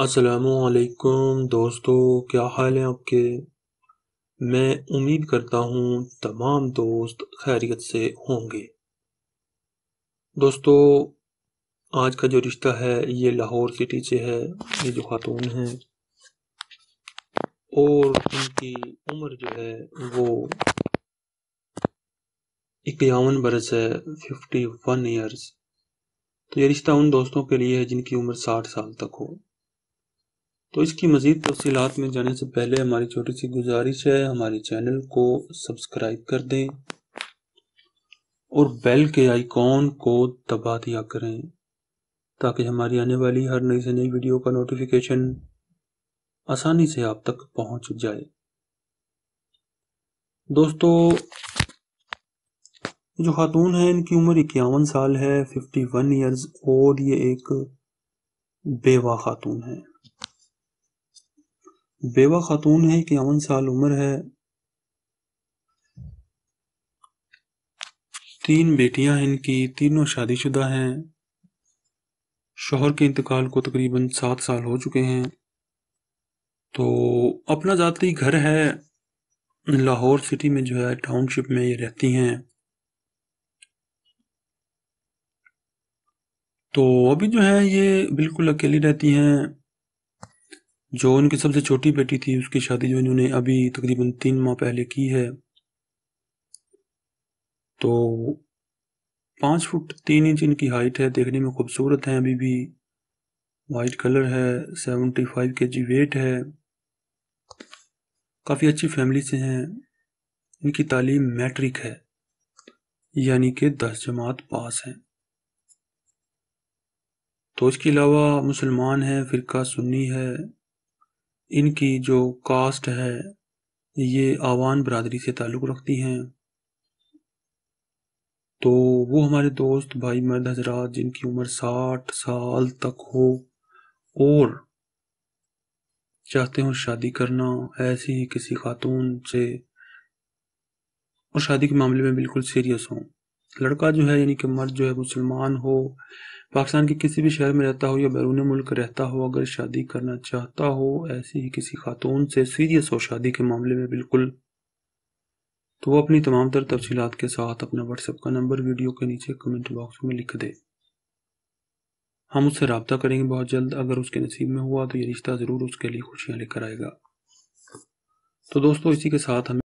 असलकुम दोस्तों क्या हाल है आपके मैं उम्मीद करता हूँ तमाम दोस्त खैरियत से होंगे दोस्तों आज का जो रिश्ता है ये लाहौर सिटी से है ये जो खातून हैं और इनकी उम्र जो है वो इक्यावन बरस है फिफ्टी वन ईयर्स तो ये रिश्ता उन दोस्तों के लिए है जिनकी उम्र साठ साल तक हो तो इसकी मज़ीद तफसीत में जाने से पहले हमारी छोटी सी गुजारिश है हमारे चैनल को सब्सक्राइब कर दें और बेल के आइकॉन को दबा दिया करें ताकि हमारी आने वाली हर नई से नई वीडियो का नोटिफिकेशन आसानी से आप तक पहुंच जाए दोस्तों जो खातून है इनकी उम्र इक्यावन साल है फिफ्टी वन ईयर्स और ये एक बेवा खातून है बेवा खातून है इक्यावन साल उम्र है तीन बेटियां हैं इनकी तीनों शादीशुदा हैं शोहर के इंतकाल को तकरीबन सात साल हो चुके हैं तो अपना ज़ाती घर है लाहौर सिटी में जो है टाउनशिप में ये रहती हैं तो अभी जो है ये बिल्कुल अकेली रहती हैं जो उनकी सबसे छोटी बेटी थी उसकी शादी जो इन्होंने अभी तकरीबन तीन माह पहले की है तो पाँच फुट तीन इंच इनकी हाइट है देखने में खूबसूरत हैं अभी भी वाइट कलर है seventy five K G wait है काफ़ी अच्छी फैमिली से हैं इनकी तालीम मैट्रिक है यानी कि दस जमात पास हैं तो इसके अलावा मुसलमान हैं फ़िरका सुन्नी है इनकी जो कास्ट है ये आवान बरदरी से ताल्लुक़ रखती हैं तो वो हमारे दोस्त भाई मर्द हजरात जिनकी उम्र साठ साल तक हो और चाहते हो शादी करना ऐसी ही किसी खातून से और शादी के मामले में बिल्कुल सीरियस हों लड़का जो है यानी कि मर्द जो है मुसलमान हो पाकिस्तान के किसी भी शहर में रहता हो या बैरून मुल्क रहता हो अगर शादी करना चाहता हो ऐसी ही किसी खातून से सीरियस हो शादी के मामले में बिल्कुल तो वो अपनी तमाम तर तफसीत के साथ अपना व्हाट्सएप का नंबर वीडियो के नीचे कमेंट बॉक्स में लिख दे हम उससे रबता करेंगे बहुत जल्द अगर उसके नसीब में हुआ तो ये रिश्ता ज़रूर उसके लिए खुशियाँ लेकर आएगा तो दोस्तों इसी के साथ हमें